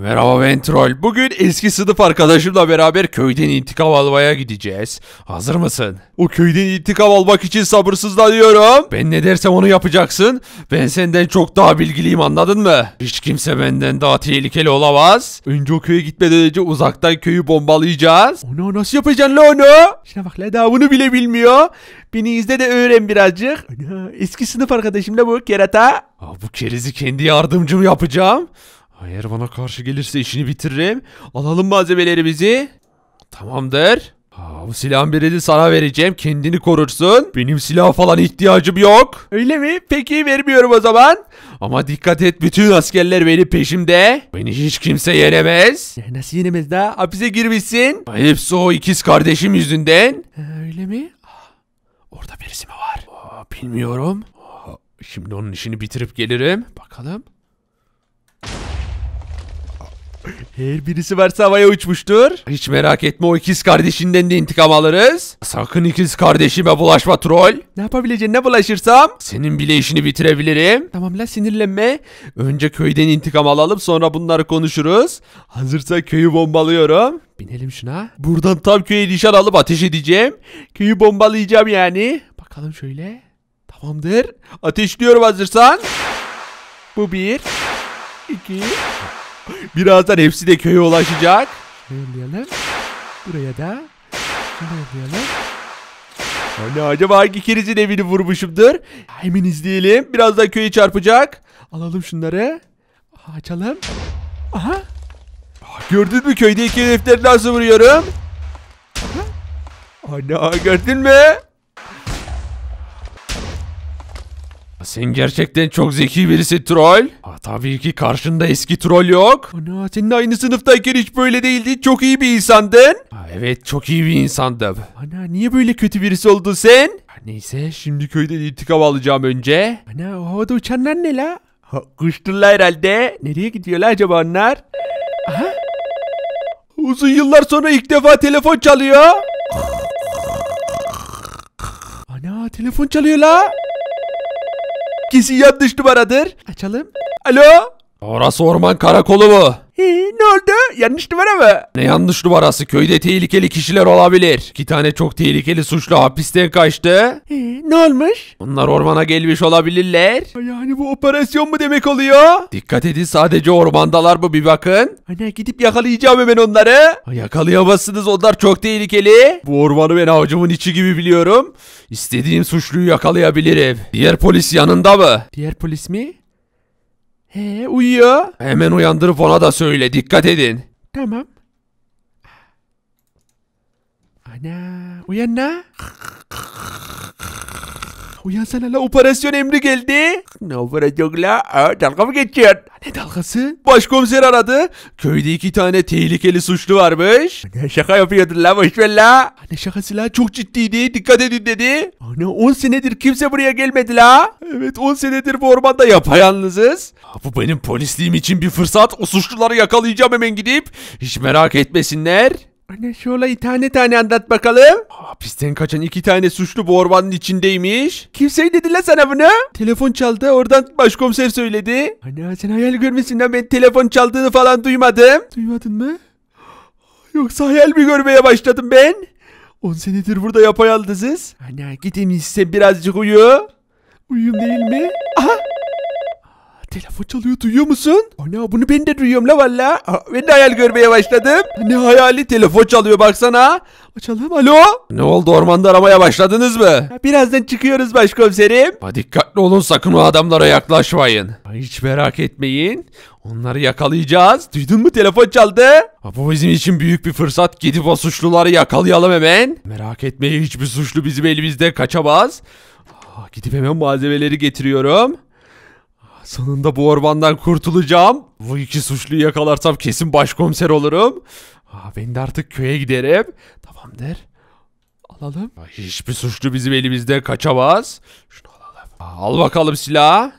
Merhaba Ventrol. Bugün eski sınıf arkadaşımla beraber köyden intikam almaya gideceğiz. Hazır mısın? O köyden intikam almak için sabırsızlanıyorum. Ben ne dersem onu yapacaksın. Ben senden çok daha bilgiliyim anladın mı? Hiç kimse benden daha tehlikeli olamaz. Önce o köye gitmeden önce uzaktan köyü bombalayacağız. Onu nasıl yapacaksın la onu? Şuna bak la daha bunu bile bilmiyor. Beni izle de öğren birazcık. eski sınıf arkadaşımla bu kerata. Aa, bu kerizi kendi yardımcım yapacağım. Hayır bana karşı gelirse işini bitiririm. Alalım malzemelerimizi. Tamamdır. Aa, bu silahın birini sana vereceğim. Kendini korursun. Benim silah falan ihtiyacım yok. Öyle mi? Peki vermiyorum o zaman. Ama dikkat et bütün askerler beni peşimde. Beni hiç kimse yenemez. Ya nasıl yenemez daha? Hapise girmişsin. Hepsi o ikiz kardeşim yüzünden. öyle mi? Ah, orada birisi mi var? Aa, bilmiyorum. şimdi onun işini bitirip gelirim. Bakalım. Her birisi varsa havaya uçmuştur. Hiç merak etme o ikiz kardeşinden de intikam alırız. Sakın ikiz kardeşime bulaşma troll. Ne ne bulaşırsam senin bile işini bitirebilirim. Tamam la sinirlenme. Önce köyden intikam alalım sonra bunları konuşuruz. Hazırsa köyü bombalıyorum. Binelim şuna. Buradan tam köye nişan alıp ateş edeceğim. Köyü bombalayacağım yani. Bakalım şöyle. Tamamdır. Ateşliyorum hazırsan. Bu bir. iki. Birazdan hepsi de köye ulaşacak. Şöyle Buraya da. Şöyle Anne hani acaba hangi kerizin evini vurmuşumdur? Hemen izleyelim. Birazdan köye çarpacak. Alalım şunları. Açalım. Aha. Ah, gördün mü köydeki herifleri nasıl vuruyorum? Aha. Anne gördün mü? Sen gerçekten çok zeki birisi troll. Ha, tabii ki karşında eski troll yok. Ana senin aynı sınıftayken hiç böyle değildi. Çok iyi bir insandın. Ha, evet çok iyi bir insandım. Ana niye böyle kötü birisi oldun sen? Ha, neyse şimdi köyden intikam alacağım önce. Ana o havada uçanlar ne la? Ha, kuşturlar herhalde. Nereye gidiyorlar acaba onlar? Aha. Uzun yıllar sonra ilk defa telefon çalıyor. Ana telefon çalıyor la. Kesin yanlış numaradır. Açalım. Alo? Orası orman karakolu mu? He, ne oldu? Yanlış numara mı? Ne yanlış numarası? Köyde tehlikeli kişiler olabilir. İki tane çok tehlikeli suçlu hapisten kaçtı. He, ne olmuş? Onlar ormana gelmiş olabilirler. Yani bu operasyon mu demek oluyor? Dikkat edin sadece ormandalar mı bir bakın. Ana gidip yakalayacağım hemen onları. Yakalayamazsınız onlar çok tehlikeli. Bu ormanı ben avcımın içi gibi biliyorum. İstediğim suçluyu yakalayabilirim. Diğer polis yanında mı? Diğer polis mi? He uyuyor. Hemen uyandırıp ona da söyle dikkat edin. Tamam. Ana uyan la. Uyansana la operasyon emri geldi. Ne operasyon la? Aa, dalga mı geçiyorsun? Ne dalgası? Başkomiser aradı. Köyde iki tane tehlikeli suçlu varmış. Ne şaka yapıyordun la boşver la. Ne şakası la? Çok ciddiydi. Dikkat edin dedi. Ana 10 senedir kimse buraya gelmedi la. Evet 10 senedir bu ormanda yapayalnızız. bu benim polisliğim için bir fırsat. O suçluları yakalayacağım hemen gidip. Hiç merak etmesinler. Anne şöyle tane tane anlat bakalım. Hapisten kaçan iki tane suçlu bu ormanın içindeymiş. Kim söyledi la sana bunu? Telefon çaldı oradan başkomiser söyledi. Anne sen hayal görmesin lan ben telefon çaldığını falan duymadım. Duymadın mı? Yoksa hayal mi görmeye başladım ben? 10 senedir burada yapayalnızız. Anne gidin ise birazcık uyu. Uyum değil mi? Aha Telefon çalıyor duyuyor musun? Ana bunu ben de duyuyorum la valla. Ben de hayal görmeye başladım. Ne hayali telefon çalıyor baksana. Açalım alo. Ne oldu ormanda aramaya başladınız mı? Birazdan çıkıyoruz başkomiserim. Ha, dikkatli olun sakın o adamlara yaklaşmayın. Hiç merak etmeyin. Onları yakalayacağız. Duydun mu telefon çaldı? Ha, bu bizim için büyük bir fırsat. Gidip o suçluları yakalayalım hemen. Merak etmeyin hiçbir suçlu bizim elimizde kaçamaz. Ha, gidip hemen malzemeleri getiriyorum. Sonunda bu ormandan kurtulacağım. Bu iki suçluyu yakalarsam kesin başkomiser olurum. Aa, ah, ben de artık köye giderim. Tamamdır. Alalım. hiçbir suçlu bizim elimizde kaçamaz. Şunu alalım. Aa, ah, al bakalım silah.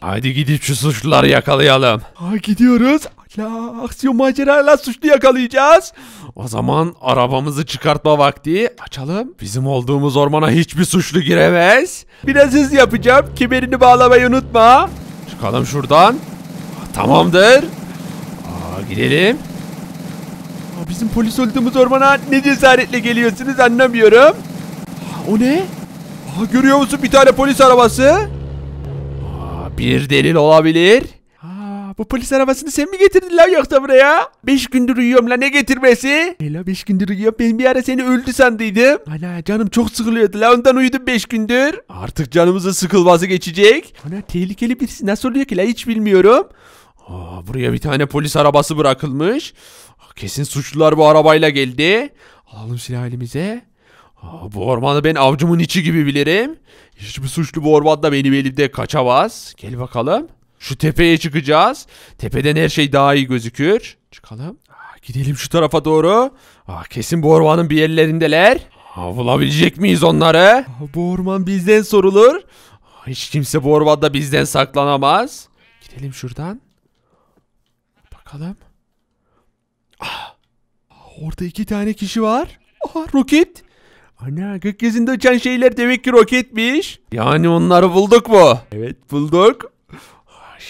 Hadi gidip şu suçluları yakalayalım. Aa, ah, gidiyoruz. La aksiyon macerayla suçlu yakalayacağız. O zaman arabamızı çıkartma vakti. Açalım. Bizim olduğumuz ormana hiçbir suçlu giremez. Biraz hız yapacağım. Kemerini bağlamayı unutma. Çıkalım şuradan. Tamamdır. Aa, gidelim. Aa, bizim polis olduğumuz ormana ne cesaretle geliyorsunuz anlamıyorum. Aa, o ne? Aa, görüyor musun bir tane polis arabası? Aa, bir delil olabilir. Bu polis arabasını sen mi getirdin lan yoksa buraya? 5 gündür uyuyorum lan ne getirmesi? E la 5 gündür uyuyorum ben bir ara seni öldü sandıydım. Ana canım çok sıkılıyordu la ondan uyudum 5 gündür. Artık canımızın sıkılması geçecek. Ana tehlikeli birisi nasıl oluyor ki la hiç bilmiyorum. Aa, buraya bir tane polis arabası bırakılmış. Kesin suçlular bu arabayla geldi. Alalım silahı elimize. Aa, bu ormanı ben avcımın içi gibi bilirim. Hiçbir suçlu bu ormanda benim elimde kaçamaz. Gel bakalım. Şu tepeye çıkacağız. Tepeden her şey daha iyi gözükür. Çıkalım. gidelim şu tarafa doğru. Aa, kesin bu ormanın bir yerlerindeler. bulabilecek miyiz onları? bu orman bizden sorulur. hiç kimse bu ormanda bizden saklanamaz. Gidelim şuradan. Bakalım. Ah, orada iki tane kişi var. Ah, roket. Ana gökyüzünde uçan şeyler demek ki roketmiş. Yani onları bulduk mu? Evet bulduk.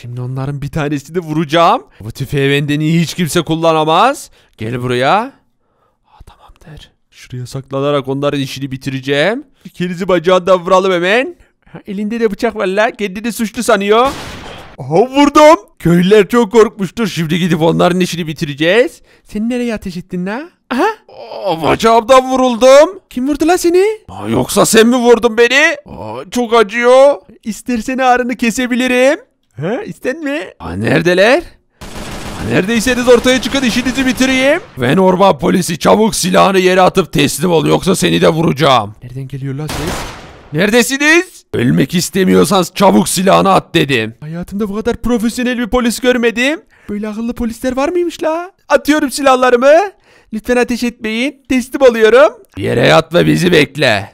Şimdi onların bir tanesini vuracağım. Bu tüfeği benden iyi hiç kimse kullanamaz. Gel buraya. Aa, tamam der. Şuraya saklanarak onların işini bitireceğim. Kerizi bacağından vuralım hemen. elinde de bıçak var la. Kendini suçlu sanıyor. Aha vurdum. Köylüler çok korkmuştur. Şimdi gidip onların işini bitireceğiz. Sen nereye ateş ettin la? Aha. Aa, bacağımdan vuruldum. Kim vurdu lan seni? Aa, yoksa sen mi vurdun beni? Aa, çok acıyor. İstersen ağrını kesebilirim. He isten mi? Ha neredeler? Ha, neredeyseniz ortaya çıkın işinizi bitireyim. Ve Norman polisi çabuk silahını yere atıp teslim ol yoksa seni de vuracağım. Nereden geliyor lan ses? Neredesiniz? Ölmek istemiyorsanız çabuk silahını at dedim. Hayatımda bu kadar profesyonel bir polis görmedim. Böyle akıllı polisler var mıymış la? Atıyorum silahlarımı. Lütfen ateş etmeyin. Teslim oluyorum. Yere yat ve bizi bekle.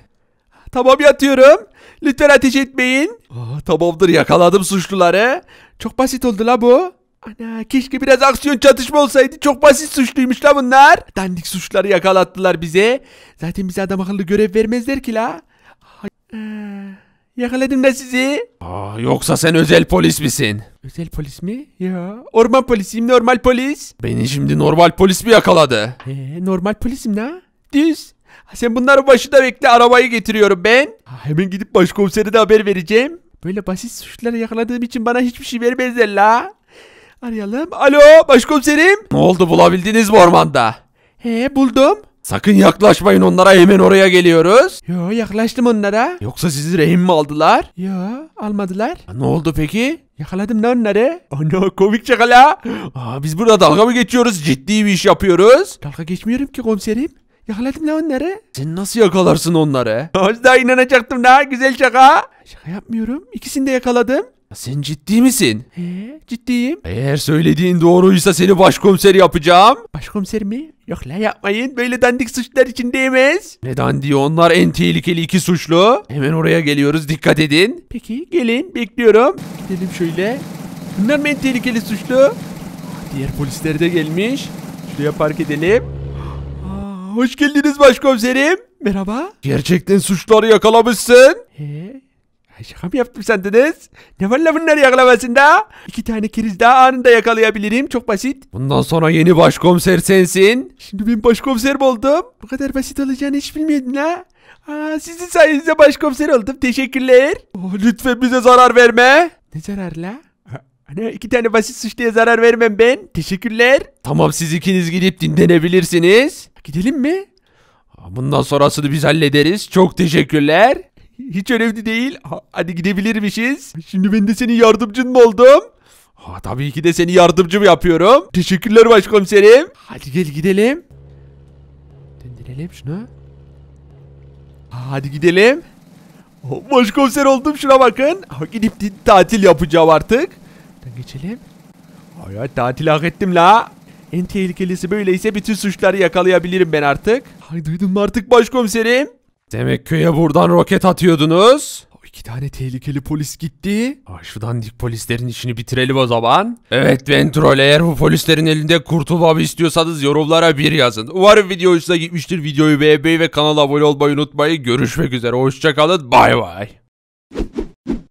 Tamam yatıyorum. Lütfen ateş etmeyin. Aa, tamamdır yakaladım suçluları. Çok basit oldu la bu. Ana keşke biraz aksiyon çatışma olsaydı. Çok basit suçluymuş la bunlar. Dandik suçları yakalattılar bize. Zaten bize adam akıllı görev vermezler ki la. Ee, yakaladım da sizi. Aa, yoksa sen özel polis misin? Özel polis mi? Ya orman polisiyim normal polis. Beni şimdi normal polis mi yakaladı? Ee, normal polisim la. Düz. Sen bunların başında bekle arabayı getiriyorum ben. hemen gidip başkomiseri de haber vereceğim. Böyle basit suçlara yakaladığım için bana hiçbir şey vermezler la. Arayalım. Alo başkomiserim. Ne oldu bulabildiniz mi ormanda? He buldum. Sakın yaklaşmayın onlara hemen oraya geliyoruz. Yo yaklaştım onlara. Yoksa sizi rehin mi aldılar? Yo almadılar. ne oldu peki? Yakaladım ne onları. Ana komik şaka la. Aa, biz burada dalga mı geçiyoruz? Ciddi bir iş yapıyoruz. Dalga geçmiyorum ki komiserim. Yakaladım ne onları. Sen nasıl yakalarsın onları? Az daha inanacaktım daha güzel şaka. Şaka yapmıyorum. İkisini de yakaladım. sen ciddi misin? He, ciddiyim. Eğer söylediğin doğruysa seni başkomiser yapacağım. Başkomiser mi? Yok la yapmayın. Böyle dandik suçlar için değmez. Ne dandiği onlar en tehlikeli iki suçlu. Hemen oraya geliyoruz. Dikkat edin. Peki gelin. Bekliyorum. Gidelim şöyle. Bunlar mı en tehlikeli suçlu? Diğer polisler de gelmiş. Şuraya park edelim. Hoş geldiniz başkomiserim. Merhaba. Gerçekten suçları yakalamışsın. He? Ay, Şaka mı yaptım sandınız? Ne var la bunları yakalamasında? İki tane kiriz daha anında yakalayabilirim. Çok basit. Bundan sonra yeni başkomiser sensin. Şimdi ben başkomiser mi oldum? Bu kadar basit olacağını hiç bilmiyordum la. Aa, sizin sayenizde başkomiser oldum. Teşekkürler. Oh, lütfen bize zarar verme. Ne zararla? la? Ana hani iki tane basit suçluya zarar vermem ben. Teşekkürler. Tamam siz ikiniz gidip dinlenebilirsiniz. Gidelim mi? Bundan sonrasını biz hallederiz. Çok teşekkürler. Hiç önemli değil. Hadi gidebilirmişiz. Şimdi ben de senin yardımcın mı oldum? Ha, tabii ki de seni yardımcım yapıyorum. Teşekkürler başkomiserim. Hadi gel gidelim. Döndürelim şunu. hadi gidelim. Oh, başkomiser oldum şuna bakın. gidip tatil yapacağım artık. Şuradan geçelim. Hayır, tatil hak ettim la. En tehlikelisi böyleyse bütün suçları yakalayabilirim ben artık. Ay duydun mu artık başkomiserim? Demek köye buradan roket atıyordunuz. İki tane tehlikeli polis gitti. Ay şu dandik polislerin işini bitirelim o zaman. Evet Ventrol eğer bu polislerin elinde kurtulmamı istiyorsanız yorumlara bir yazın. Umarım video hoşuna gitmiştir. Videoyu beğenmeyi ve kanala abone olmayı unutmayın. Görüşmek üzere. Hoşçakalın. Bay bay.